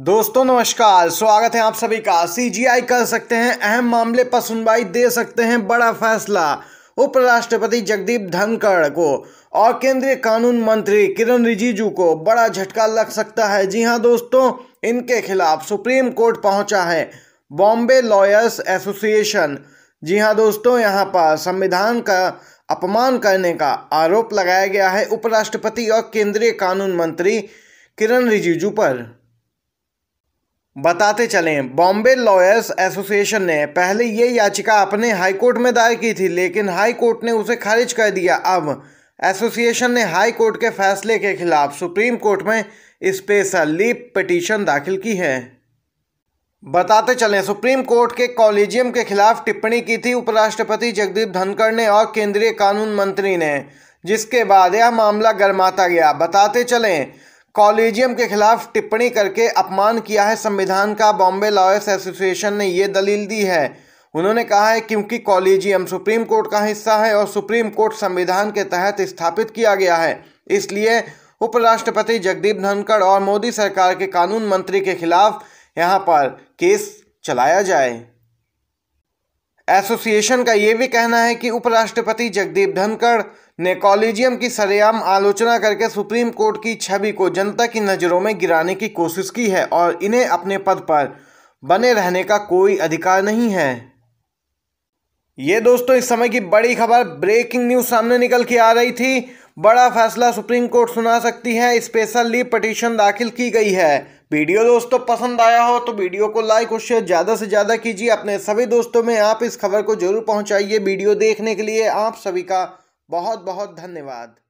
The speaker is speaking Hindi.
दोस्तों नमस्कार स्वागत है आप सभी का सीजीआई कर सकते हैं अहम मामले पर सुनवाई दे सकते हैं बड़ा फैसला उपराष्ट्रपति जगदीप धनखड़ को और केंद्रीय कानून मंत्री किरण रिजिजू को बड़ा झटका लग सकता है जी हां दोस्तों इनके खिलाफ सुप्रीम कोर्ट पहुंचा है बॉम्बे लॉयर्स एसोसिएशन जी हां दोस्तों यहां पर संविधान का अपमान करने का आरोप लगाया गया है उपराष्ट्रपति और केंद्रीय कानून मंत्री किरण रिजिजू पर बताते चलें बॉम्बे लॉयर्स एसोसिएशन ने पहले ये याचिका अपने हाईकोर्ट में दायर की थी लेकिन हाईकोर्ट ने उसे खारिज कर दिया अब एसोसिएशन ने हाई कोर्ट के फैसले के खिलाफ सुप्रीम कोर्ट में स्पेशल लीप पिटीशन दाखिल की है बताते चलें सुप्रीम कोर्ट के कॉलेजियम के खिलाफ टिप्पणी की थी उपराष्ट्रपति जगदीप धनखड़ ने और केंद्रीय कानून मंत्री ने जिसके बाद यह मामला गर्माता गया बताते चलें कॉलेजियम के खिलाफ टिप्पणी करके अपमान किया है संविधान का बॉम्बे लॉयर्स एसोसिएशन ने ये दलील दी है उन्होंने कहा है क्योंकि कॉलेजियम सुप्रीम कोर्ट का हिस्सा है और सुप्रीम कोर्ट संविधान के तहत स्थापित किया गया है इसलिए उपराष्ट्रपति जगदीप धनखड़ और मोदी सरकार के कानून मंत्री के खिलाफ यहाँ पर केस चलाया जाए एसोसिएशन का ये भी कहना है कि उपराष्ट्रपति जगदीप धनखड़ ने कॉलेजियम की सरेआम आलोचना करके सुप्रीम कोर्ट की छवि को जनता की नज़रों में गिराने की कोशिश की है और इन्हें अपने पद पर बने रहने का कोई अधिकार नहीं है ये दोस्तों इस समय की बड़ी खबर ब्रेकिंग न्यूज सामने निकल के आ रही थी बड़ा फैसला सुप्रीम कोर्ट सुना सकती है स्पेशल लीव पटिशन दाखिल की गई है वीडियो दोस्तों पसंद आया हो तो वीडियो को लाइक और शेयर ज़्यादा से ज़्यादा कीजिए अपने सभी दोस्तों में आप इस खबर को जरूर पहुंचाइए वीडियो देखने के लिए आप सभी का बहुत बहुत धन्यवाद